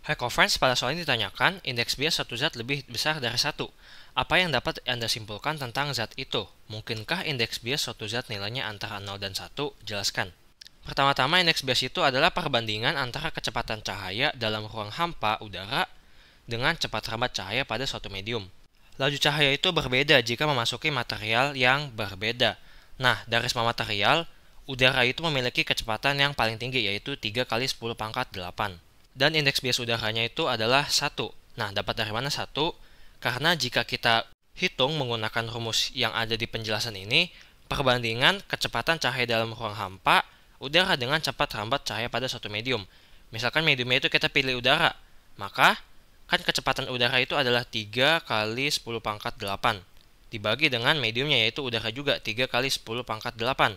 Hai conference, pada soal ini ditanyakan, indeks bias satu zat lebih besar dari satu. Apa yang dapat Anda simpulkan tentang zat itu? Mungkinkah indeks bias suatu zat nilainya antara 0 dan 1? Jelaskan. Pertama-tama, indeks bias itu adalah perbandingan antara kecepatan cahaya dalam ruang hampa udara dengan cepat rambat cahaya pada suatu medium. Laju cahaya itu berbeda jika memasuki material yang berbeda. Nah, dari semua material, udara itu memiliki kecepatan yang paling tinggi yaitu 3 kali 10 pangkat 8 dan indeks bias udaranya itu adalah satu. Nah, dapat dari mana satu? Karena jika kita hitung menggunakan rumus yang ada di penjelasan ini, perbandingan kecepatan cahaya dalam ruang hampa udara dengan cepat rambat cahaya pada suatu medium. Misalkan mediumnya itu kita pilih udara, maka kan kecepatan udara itu adalah 3 kali 10 pangkat 8 dibagi dengan mediumnya yaitu udara juga 3 kali 10 pangkat 8.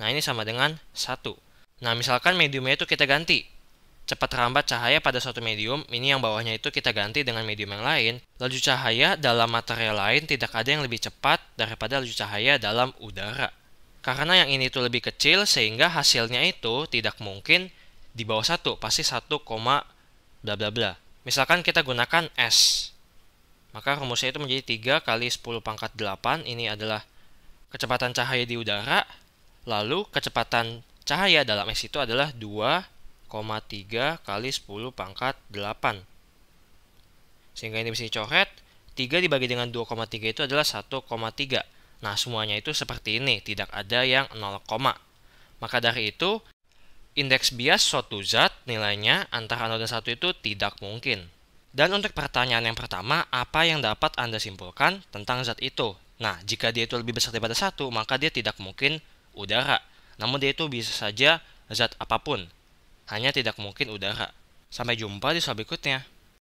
Nah, ini sama dengan 1. Nah, misalkan mediumnya itu kita ganti Cepat rambat cahaya pada suatu medium, ini yang bawahnya itu kita ganti dengan medium yang lain. Laju cahaya dalam material lain tidak ada yang lebih cepat daripada laju cahaya dalam udara. Karena yang ini itu lebih kecil, sehingga hasilnya itu tidak mungkin di bawah 1, pasti 1, bla bla bla. Misalkan kita gunakan S, maka rumusnya itu menjadi 3 kali 10 pangkat 8, ini adalah kecepatan cahaya di udara, lalu kecepatan cahaya dalam S itu adalah 2 3 kali 10 pangkat 8. Sehingga ini bisa dicoret, 3 dibagi dengan 2,3 itu adalah 1,3. Nah, semuanya itu seperti ini, tidak ada yang 0, maka dari itu, indeks bias suatu zat nilainya antara 0 dan 1 itu tidak mungkin. Dan untuk pertanyaan yang pertama, apa yang dapat Anda simpulkan tentang zat itu? Nah, jika dia itu lebih besar daripada satu, maka dia tidak mungkin udara. Namun dia itu bisa saja zat apapun. Hanya tidak mungkin udara. Sampai jumpa di soal berikutnya.